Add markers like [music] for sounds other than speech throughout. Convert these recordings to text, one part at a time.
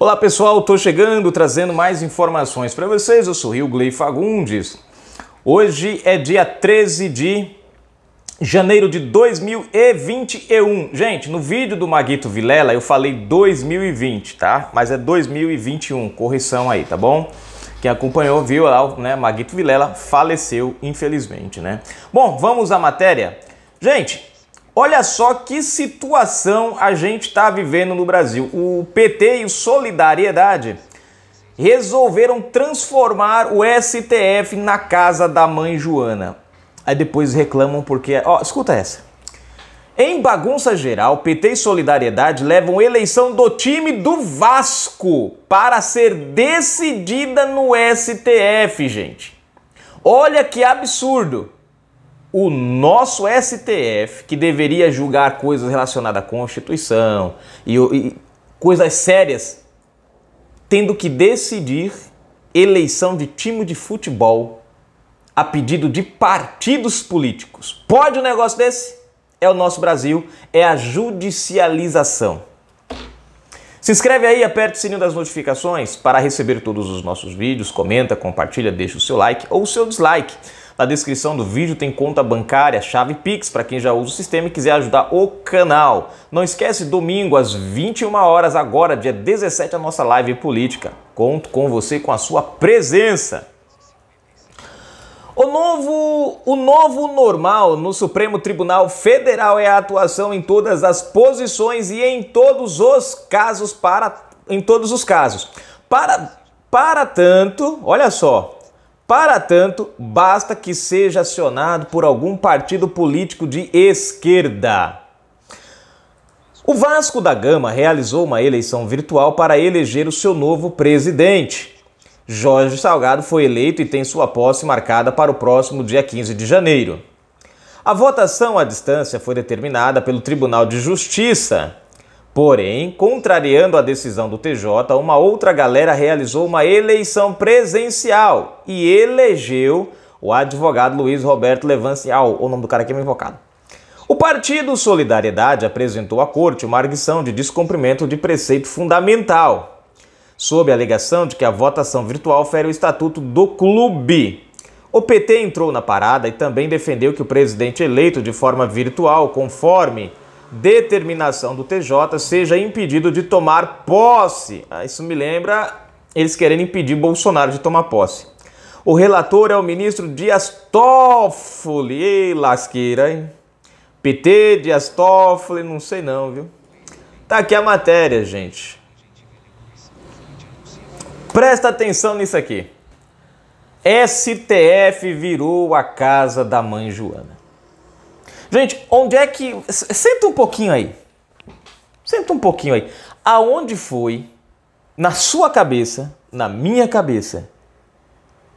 Olá pessoal, estou chegando trazendo mais informações para vocês. Eu sou Rio Glei Fagundes. Hoje é dia 13 de janeiro de 2021. Gente, no vídeo do Maguito Vilela eu falei 2020, tá? Mas é 2021, correção aí, tá bom? Quem acompanhou viu lá, né? Maguito Vilela faleceu, infelizmente, né? Bom, vamos à matéria. Gente, Olha só que situação a gente está vivendo no Brasil. O PT e o Solidariedade resolveram transformar o STF na casa da mãe Joana. Aí depois reclamam porque. Ó, oh, escuta essa. Em bagunça geral, PT e Solidariedade levam eleição do time do Vasco para ser decidida no STF, gente. Olha que absurdo! o nosso STF, que deveria julgar coisas relacionadas à Constituição e, e coisas sérias, tendo que decidir eleição de time de futebol a pedido de partidos políticos. Pode um negócio desse? É o nosso Brasil, é a judicialização. Se inscreve aí, aperta o sininho das notificações para receber todos os nossos vídeos, comenta, compartilha, deixa o seu like ou o seu dislike. Na descrição do vídeo tem conta bancária, chave Pix para quem já usa o sistema e quiser ajudar o canal. Não esquece, domingo às 21 horas agora, dia 17, a nossa live política. Conto com você com a sua presença. O novo, o novo normal no Supremo Tribunal Federal é a atuação em todas as posições e em todos os casos para em todos os casos. Para para tanto, olha só, para tanto, basta que seja acionado por algum partido político de esquerda. O Vasco da Gama realizou uma eleição virtual para eleger o seu novo presidente. Jorge Salgado foi eleito e tem sua posse marcada para o próximo dia 15 de janeiro. A votação à distância foi determinada pelo Tribunal de Justiça, Porém, contrariando a decisão do TJ, uma outra galera realizou uma eleição presencial e elegeu o advogado Luiz Roberto Levancial, ah, o nome do cara que é invocado. O Partido Solidariedade apresentou à corte uma arguição de descumprimento de preceito fundamental, sob a alegação de que a votação virtual fere o estatuto do clube. O PT entrou na parada e também defendeu que o presidente eleito de forma virtual, conforme determinação do TJ, seja impedido de tomar posse. Ah, isso me lembra eles querendo impedir Bolsonaro de tomar posse. O relator é o ministro Dias Toffoli. Ei, lasqueira, hein? PT, Dias Toffoli, não sei não, viu? Tá aqui a matéria, gente. Presta atenção nisso aqui. STF virou a casa da mãe Joana. Gente, onde é que. Senta um pouquinho aí. Senta um pouquinho aí. Aonde foi, na sua cabeça, na minha cabeça,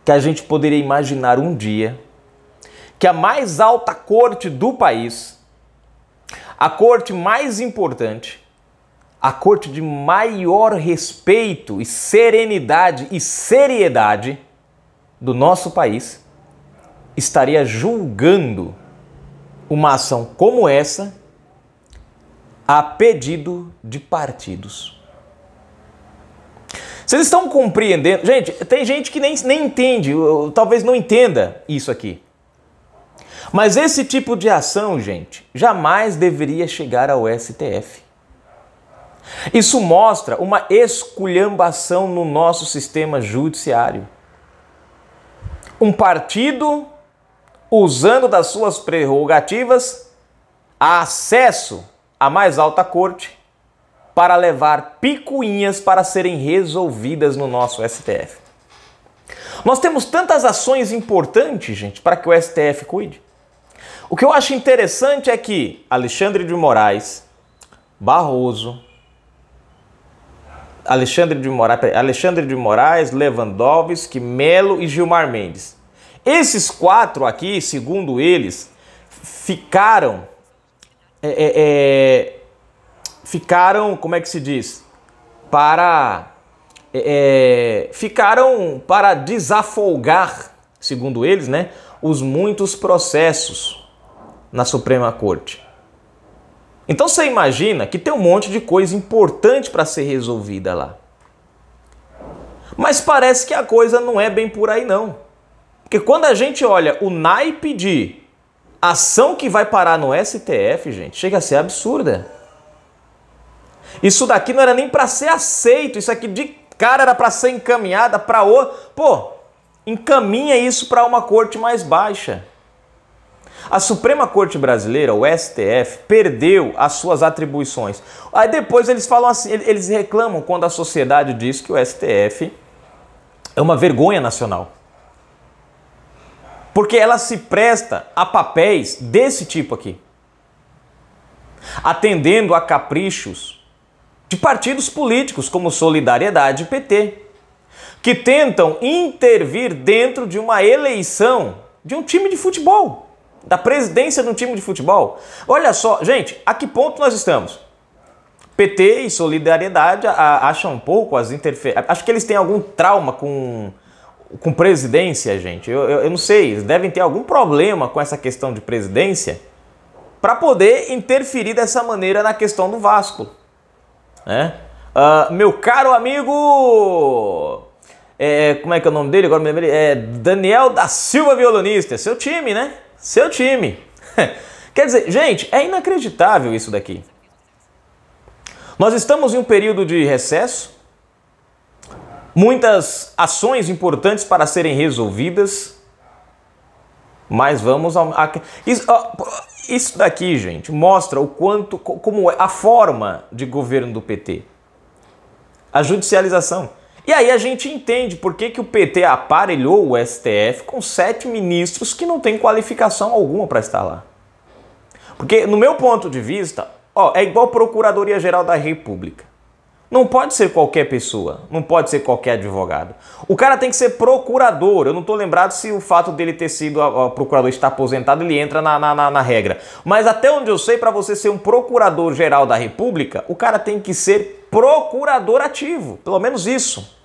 que a gente poderia imaginar um dia que a mais alta corte do país, a corte mais importante, a corte de maior respeito e serenidade e seriedade do nosso país, estaria julgando uma ação como essa a pedido de partidos. Vocês estão compreendendo? Gente, tem gente que nem, nem entende, talvez não entenda isso aqui. Mas esse tipo de ação, gente, jamais deveria chegar ao STF. Isso mostra uma esculhambação no nosso sistema judiciário. Um partido usando das suas prerrogativas, acesso à mais alta corte para levar picuinhas para serem resolvidas no nosso STF. Nós temos tantas ações importantes, gente, para que o STF cuide. O que eu acho interessante é que Alexandre de Moraes, Barroso, Alexandre de Moraes, Alexandre de Moraes Lewandowski, Melo e Gilmar Mendes esses quatro aqui, segundo eles, ficaram. É, é, é, ficaram, como é que se diz? Para. É, é, ficaram para desafolgar, segundo eles, né, os muitos processos na Suprema Corte. Então você imagina que tem um monte de coisa importante para ser resolvida lá. Mas parece que a coisa não é bem por aí não. Porque quando a gente olha o naipe de ação que vai parar no STF, gente, chega a ser absurda. Isso daqui não era nem para ser aceito, isso aqui de cara era para ser encaminhada para o, pô, encaminha isso para uma corte mais baixa. A Suprema Corte Brasileira, o STF, perdeu as suas atribuições. Aí depois eles falam assim, eles reclamam quando a sociedade diz que o STF é uma vergonha nacional. Porque ela se presta a papéis desse tipo aqui. Atendendo a caprichos de partidos políticos como Solidariedade e PT, que tentam intervir dentro de uma eleição de um time de futebol, da presidência de um time de futebol. Olha só, gente, a que ponto nós estamos? PT e Solidariedade acham um pouco as interferências. Acho que eles têm algum trauma com com presidência, gente. Eu, eu, eu, não sei, eles devem ter algum problema com essa questão de presidência para poder interferir dessa maneira na questão do Vasco. Né? Uh, meu caro amigo. É, como é que é o nome dele? Agora me lembrei. É Daniel da Silva Violonista. É seu time, né? Seu time. [laughs] Quer dizer, gente, é inacreditável isso daqui. Nós estamos em um período de recesso muitas ações importantes para serem resolvidas, mas vamos a, a, isso, isso, daqui, gente, mostra o quanto como é a forma de governo do PT. A judicialização. E aí a gente entende por que, que o PT aparelhou o STF com sete ministros que não têm qualificação alguma para estar lá. Porque, no meu ponto de vista, ó, é igual Procuradoria-Geral da República. Não pode ser qualquer pessoa, não pode ser qualquer advogado. O cara tem que ser procurador. Eu não estou lembrado se o fato dele ter sido a, ah, a ah, procurador estar aposentado ele entra na, na, na, na regra. Mas até onde eu sei, para você ser um procurador geral da República, o cara tem que ser procurador ativo, pelo menos isso.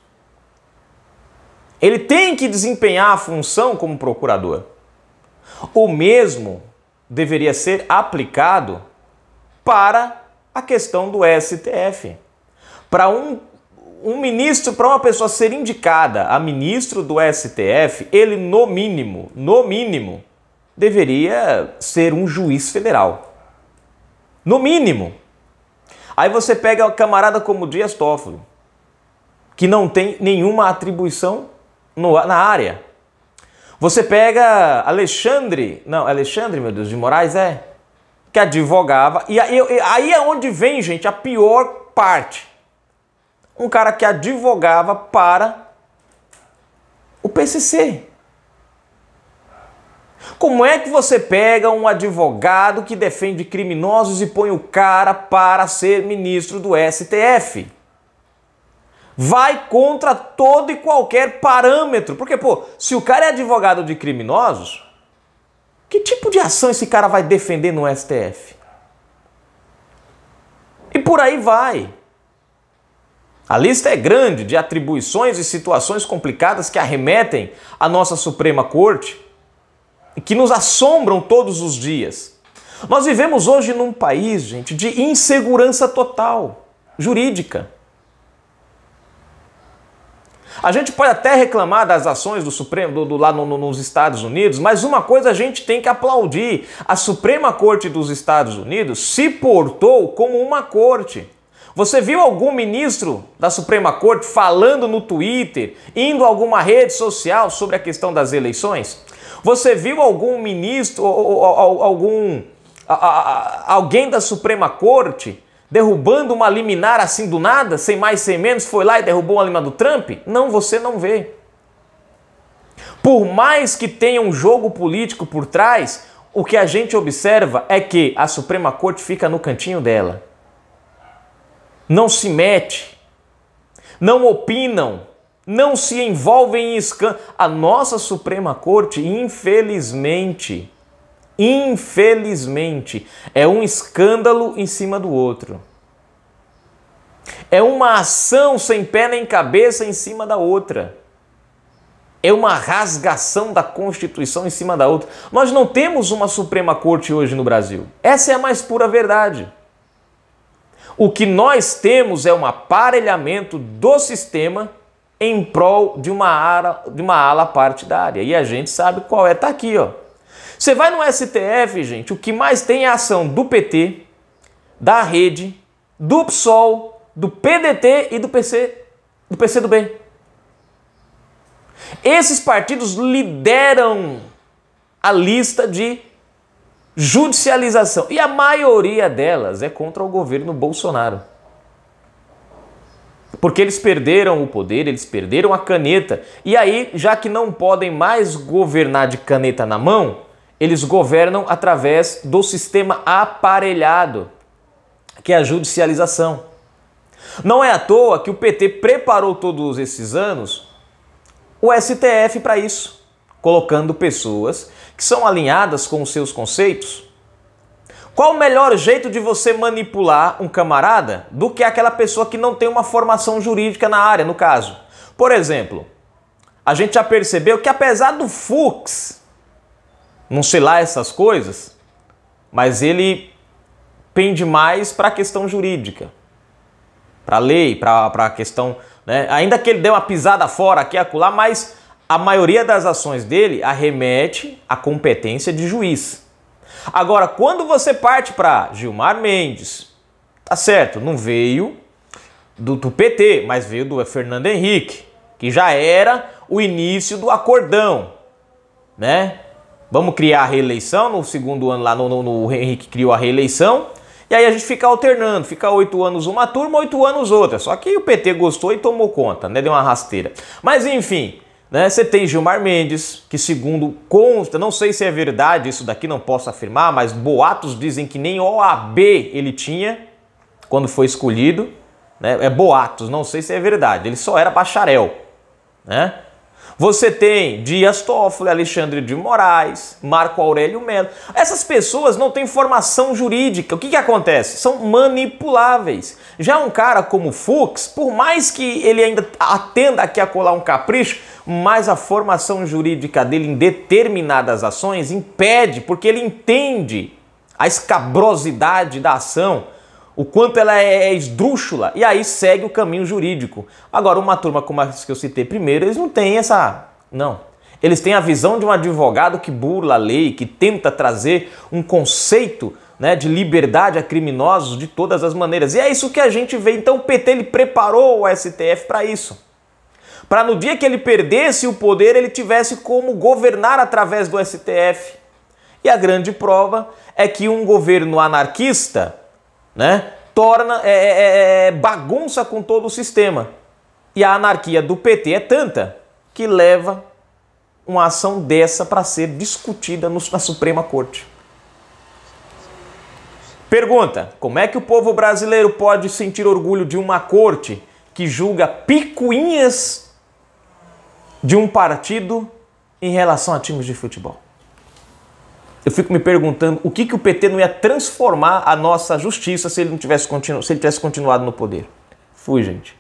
Ele tem que desempenhar a função como procurador. O mesmo deveria ser aplicado para a questão do STF para um, um ministro, para uma pessoa ser indicada a ministro do STF, ele no mínimo, no mínimo, deveria ser um juiz federal. No mínimo. Aí você pega o camarada como Dias Toffoli, que não tem nenhuma atribuição no, na área. Você pega Alexandre, não, Alexandre, meu Deus, de Moraes é, que advogava. E aí, aí é onde vem, gente, a pior parte um cara que advogava para o PCC. Como é que você pega um advogado que defende criminosos e põe o cara para ser ministro do STF? Vai contra todo e qualquer parâmetro. Porque, pô, se o cara é advogado de criminosos, que tipo de ação esse cara vai defender no STF? E por aí vai. A lista é grande de atribuições e situações complicadas que arremetem à nossa Suprema Corte e que nos assombram todos os dias. Nós vivemos hoje num país, gente, de insegurança total, jurídica. A gente pode até reclamar das ações do Supremo do, do lá no, no, nos Estados Unidos, mas uma coisa a gente tem que aplaudir: a Suprema Corte dos Estados Unidos se portou como uma corte. Você viu algum ministro da Suprema Corte falando no Twitter, indo a alguma rede social sobre a questão das eleições? Você viu algum ministro, ou, algum alguém da Suprema Corte derrubando uma liminar assim do nada, sem mais sem menos, foi lá e derrubou uma liminar do Trump? Não, você não vê. Por mais que tenha um jogo político por trás, o que a gente observa é que a Suprema Corte fica no cantinho dela não se mete, não opinam, não se envolvem em escândalo. A nossa Suprema Corte, infelizmente, infelizmente, é um escândalo em cima do outro. É uma ação sem pé nem cabeça em cima da outra. É uma rasgação da Constituição em cima da outra. Nós não temos uma Suprema Corte hoje no Brasil. Essa é a mais pura verdade. O que nós temos é um aparelhamento do sistema em prol de uma, área, de uma ala partidária. E a gente sabe qual é. Tá aqui, ó. Você vai no STF, gente, o que mais tem é ação do PT, da Rede, do PSOL, do PDT e do PC do PCdoB. Esses partidos lideram a lista de judicialização. E a maioria delas é contra o governo Bolsonaro. Porque eles perderam o poder, eles perderam a caneta. E aí, já que não podem mais governar de caneta na mão, eles governam através do sistema aparelhado, que é a judicialização. Não é à toa que o PT preparou todos esses anos o STF para isso colocando pessoas que são alinhadas com os seus conceitos. Qual o melhor jeito de você manipular um camarada do que aquela pessoa que não tem uma formação jurídica na área, no caso? Por exemplo, a gente já percebeu que apesar do Fux não sei lá essas coisas, mas ele pende mais para a questão jurídica, para a lei, para a questão, né? ainda que ele dê uma pisada fora aqui e acolá, mas a maioria das ações dele arremete à competência de juiz. Agora, quando você parte para Gilmar Mendes, tá certo, não veio do, do, PT, mas veio do Fernando Henrique, que já era o início do acordão, né? Vamos criar a reeleição no segundo ano lá, no, no, no o Henrique criou a reeleição, e aí a gente fica alternando, fica oito anos uma turma, oito anos outra. Só que o PT gostou e tomou conta, né? Deu uma rasteira. Mas enfim, né? Você tem Gilmar Mendes, que segundo consta, não sei se é verdade, isso daqui não posso afirmar, mas boatos dizem que nem OAB ele tinha quando foi escolhido. Né? É boatos, não sei se é verdade. Ele só era bacharel. Né? Você tem Dias Toffoli, Alexandre de Moraes, Marco Aurélio Melo. Essas pessoas não têm formação jurídica. O que, que acontece? São manipuláveis. Já um cara como Fux, por mais que ele ainda atenda aqui a colar um capricho, mas a formação jurídica dele em determinadas ações impede, porque ele entende a escabrosidade da ação o quanto ela é, é esdrúxula, e aí segue o caminho jurídico. Agora, uma turma como as que eu citei primeiro, eles não têm essa. Não. Eles têm a visão de um advogado que burla a lei, que tenta trazer um conceito né, de liberdade a criminosos de todas as maneiras. E é isso que a gente vê. Então, o PT ele preparou o STF para isso. Para no dia que ele perdesse o poder, ele tivesse como governar através do STF. E a grande prova é que um governo anarquista, né? Torna é é, é, é, é, bagunça com todo o sistema. E a anarquia do PT é tanta que leva uma ação dessa para ser discutida no, na Suprema Corte. Pergunta: como é que o povo brasileiro pode sentir orgulho de uma corte que julga picuinhas de um partido em relação a times de futebol? eu fico me perguntando o que, que o PT não ia transformar a nossa justiça se ele não tivesse, continu se ele tivesse continuado no poder. Fui, gente.